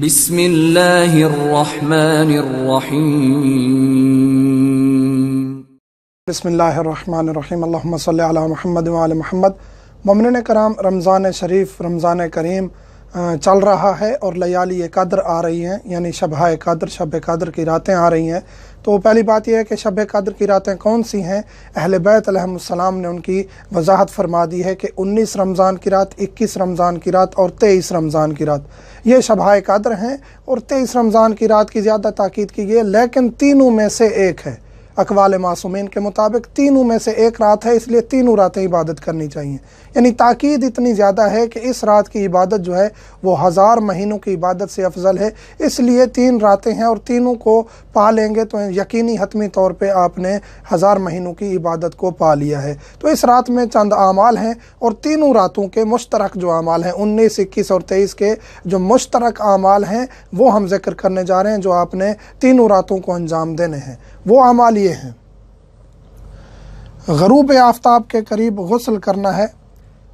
بسم اللہ الرحمن الرحیم بسم اللہ الرحمن الرحیم اللہم صلی علی محمد محمد ممنِ کرام رمضان شریف رمضان کریم چل رہا ہے اور لیالی قدر آ رہی ہیں یعنی شبہ قدر شبہ قدر کی راتیں آ رہی ہیں تو پہلی بات یہ ہے کہ شبہ قدر کی راتیں کون سی ہیں اہل بیت علیہ السلام نے ان کی وضاحت فرما دی ہے کہ انیس رمضان کی رات اکیس رمضان کی رات اور تیئیس رمضان کی رات یہ شبہ قدر ہیں اور تیئیس رمضان کی رات کی زیادہ تاکید کی گئی ہے لیکن تینوں میں سے ایک ہے اقوال معصومین کے مطابق تینوں میں سے ایک رات ہے اس لیے تینوں راتیں عبادت کرنی چاہیے یعنی تاکید اتنی زیادہ ہے کہ اس رات کی عبادت جو ہے وہ ہزار مہینوں کی عبادت سے افضل ہے اس لیے تین راتیں ہیں اور تینوں کو پا لیں گے تو یقینی حتمی طور پہ آپ نے ہزار مہینوں کی عبادت کو پا لیا ہے تو اس رات میں چند اعمال ہیں اور تینوں راتوں کے مشترک جو اعمال ہیں انیس اکیس اور تیئیس کے جو مشترک اعمال ہیں وہ ہم ذکر کرنے جا رہے ہیں جو آپ نے تینوں راتوں کو انجام دینے ہیں وہ اعمال یہ لیے ہیں غروب آفتاب کے قریب غسل کرنا ہے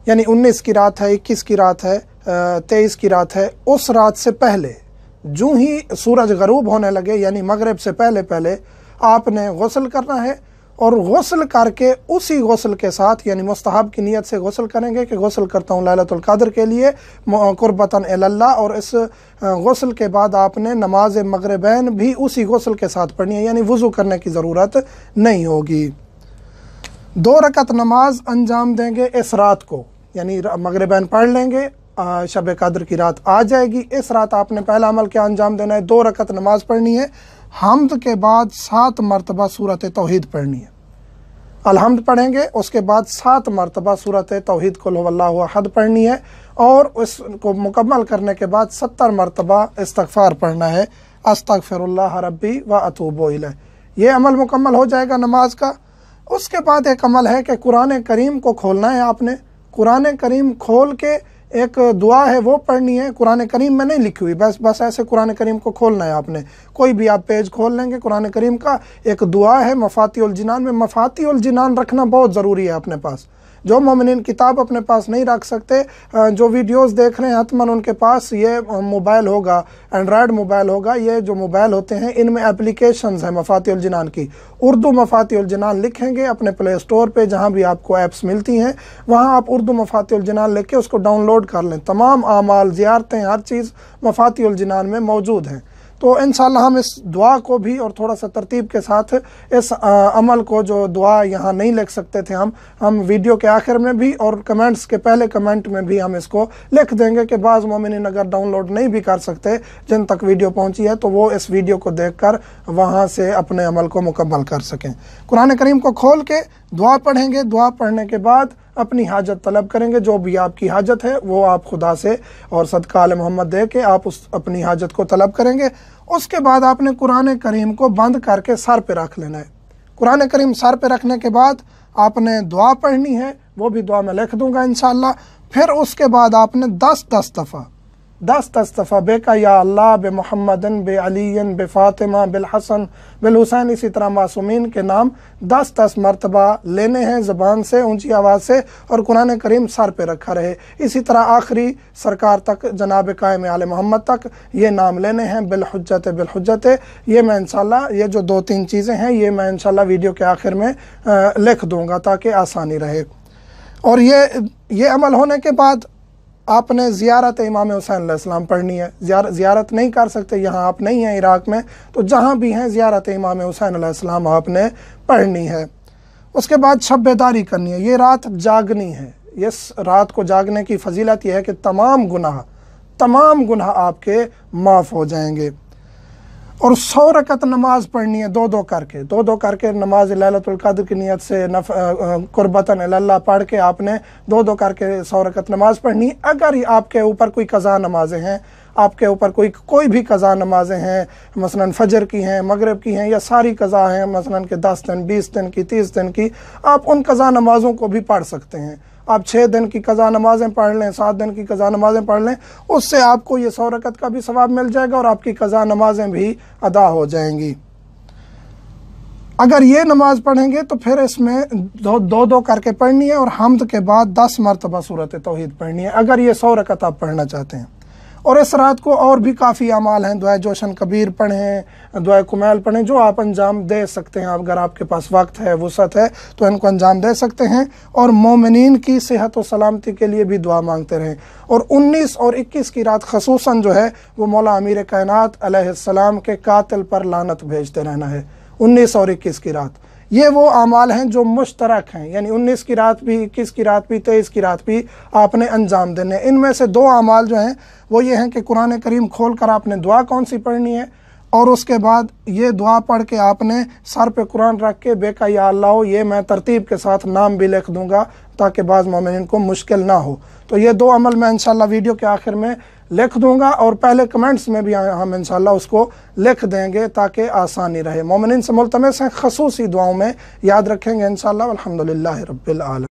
یعنی انیس کی رات ہے اکیس کی رات ہے تیئیس کی رات ہے اس رات سے پہلے جو ہی سورج غروب ہونے لگے یعنی مغرب سے پہلے پہلے آپ نے غسل کرنا ہے اور غسل کر کے اسی غسل کے ساتھ یعنی مستحب کی نیت سے غسل کریں گے کہ غسل کرتا ہوں لالت القادر کے لیے قربتاً اللہ اور اس غسل کے بعد آپ نے نماز مغربین بھی اسی غسل کے ساتھ پڑھنی ہے یعنی وضو کرنے کی ضرورت نہیں ہوگی دو رکعت نماز انجام دیں گے اس رات کو یعنی مغربین پڑھ لیں گے شب قادر کی رات آ جائے گی اس رات آپ نے پہلا عمل کیا انجام دینا ہے دو رکعت نماز پڑھنی ہے حمد کے بعد سات مرتبہ صورت توحید پڑھنی ہے الحمد پڑھیں گے اس کے بعد سات مرتبہ صورت توحید کو لو اللہ حد پڑھنی ہے اور اس کو مکمل کرنے کے بعد ستر مرتبہ استغفار پڑھنا ہے استغفر اللہ ربی و علیہ یہ عمل مکمل ہو جائے گا نماز کا اس کے بعد ایک عمل ہے کہ قرآن کریم کو کھولنا ہے آپ نے قرآن کریم کھول کے ایک دعا ہے وہ پڑھنی ہے قرآن کریم میں نہیں لکھی ہوئی بس بس ایسے قرآن کریم کو کھولنا ہے آپ نے کوئی بھی آپ پیج کھول لیں گے قرآن کریم کا ایک دعا ہے مفاتی الجنان میں مفاتی الجنان رکھنا بہت ضروری ہے اپنے پاس جو مومنین کتاب اپنے پاس نہیں رکھ سکتے جو ویڈیوز دیکھ رہے ہیں حتماً ان کے پاس یہ موبائل ہوگا اینڈرائڈ موبائل ہوگا یہ جو موبائل ہوتے ہیں ان میں اپلیکیشنز ہیں مفاتی الجنان کی اردو مفاتی الجنان لکھیں گے اپنے پلے اسٹور پہ جہاں بھی آپ کو ایپس ملتی ہیں وہاں آپ اردو مفاتی الجنان لکھ کے اس کو ڈاؤن لوڈ کر لیں تمام اعمال زیارتیں ہر چیز مفاتی الجنان میں موجود ہیں تو انشاءاللہ ہم اس دعا کو بھی اور تھوڑا سا ترتیب کے ساتھ اس عمل کو جو دعا یہاں نہیں لکھ سکتے تھے ہم ہم ویڈیو کے آخر میں بھی اور کمنٹس کے پہلے کمنٹ میں بھی ہم اس کو لکھ دیں گے کہ بعض مومنین اگر ڈاؤن لوڈ نہیں بھی کر سکتے جن تک ویڈیو پہنچی ہے تو وہ اس ویڈیو کو دیکھ کر وہاں سے اپنے عمل کو مکمل کر سکیں قرآن کریم کو کھول کے دعا پڑھیں گے دعا پڑھنے کے بعد اپنی حاجت طلب کریں گے جو بھی آپ کی حاجت ہے وہ آپ خدا سے اور صدقہ علی محمد دے کے آپ اس اپنی حاجت کو طلب کریں گے اس کے بعد آپ نے قرآن کریم کو بند کر کے سر پہ رکھ لینا ہے قرآن کریم سر پہ رکھنے کے بعد آپ نے دعا پڑھنی ہے وہ بھی دعا میں لکھ دوں گا انشاءاللہ پھر اس کے بعد آپ نے دس دس دفعہ دفعہ بے کا یا اللہ بے محمدن بے فاطمہ بے فاطمہ بالحسن بالحسین اسی طرح معصومین کے نام دس دس مرتبہ لینے ہیں زبان سے اونچی آواز سے اور قرآن کریم سر پہ رکھا رہے اسی طرح آخری سرکار تک جناب قائم عال محمد تک یہ نام لینے ہیں بالحجت بالحجت یہ میں انشاءاللہ یہ جو دو تین چیزیں ہیں یہ میں انشاءاللہ ویڈیو کے آخر میں لکھ دوں گا تاکہ آسانی رہے اور یہ یہ عمل ہونے کے بعد آپ نے زیارت امام حسین علیہ السلام پڑھنی ہے زیارت نہیں کر سکتے یہاں آپ نہیں ہیں عراق میں تو جہاں بھی ہیں زیارت امام حسین علیہ السلام آپ نے پڑھنی ہے اس کے بعد بیداری کرنی ہے یہ رات جاگنی ہے یہ رات کو جاگنے کی فضیلت یہ ہے کہ تمام گناہ تمام گناہ آپ کے معاف ہو جائیں گے اور سو رکعت نماز پڑھنی ہے دو دو کر کے دو دو کر کے نماز لیلت القادر کی نیت سے قربتاً اللہ پڑھ کے آپ نے دو دو کر کے سو رکعت نماز پڑھنی ہے اگر آپ کے اوپر کوئی قضا نمازیں ہیں آپ کے اوپر کوئی کوئی بھی قضا نمازیں ہیں مثلا فجر کی ہیں مغرب کی ہیں یا ساری قضا ہیں مثلا کہ دس دن بیس دن کی تیس دن کی آپ ان قضا نمازوں کو بھی پڑھ سکتے ہیں آپ چھ دن کی قضا نمازیں پڑھ لیں سات دن کی قضا نمازیں پڑھ لیں اس سے آپ کو یہ سو رکت کا بھی ثواب مل جائے گا اور آپ کی قضا نمازیں بھی ادا ہو جائیں گی اگر یہ نماز پڑھیں گے تو پھر اس میں دو دو کر کے پڑھنی ہے اور حمد کے بعد دس مرتبہ صورت توحید پڑھنی ہے اگر یہ سو رکت آپ پڑھنا چاہتے ہیں اور اس رات کو اور بھی کافی اعمال ہیں دعائے جوشن کبیر پڑھیں دعائے کمیل پڑھیں جو آپ انجام دے سکتے ہیں اگر آپ کے پاس وقت ہے وسعت ہے تو ان کو انجام دے سکتے ہیں اور مومنین کی صحت و سلامتی کے لیے بھی دعا مانگتے رہیں اور انیس اور اکیس کی رات خصوصاً جو ہے وہ مولا امیر کائنات علیہ السلام کے قاتل پر لانت بھیجتے رہنا ہے انیس اور اکیس کی رات یہ وہ اعمال ہیں جو مشترک ہیں یعنی انیس کی رات بھی اکیس کی رات بھی تیئیس کی رات بھی آپ نے انجام دینے ان میں سے دو اعمال جو ہیں وہ یہ ہیں کہ قرآن کریم کھول کر آپ نے دعا کون سی پڑھنی ہے اور اس کے بعد یہ دعا پڑھ کے آپ نے سر پہ قرآن رکھ کے بے کا یا اللہ ہو یہ میں ترتیب کے ساتھ نام بھی لکھ دوں گا تاکہ بعض مومنین کو مشکل نہ ہو تو یہ دو عمل میں انشاءاللہ ویڈیو کے آخر میں لکھ دوں گا اور پہلے کمنٹس میں بھی ہم انشاءاللہ اس کو لکھ دیں گے تاکہ آسانی رہے مومنین سے ملتمس ہیں خصوصی دعاؤں میں یاد رکھیں گے انشاءاللہ والحمدللہ رب العالم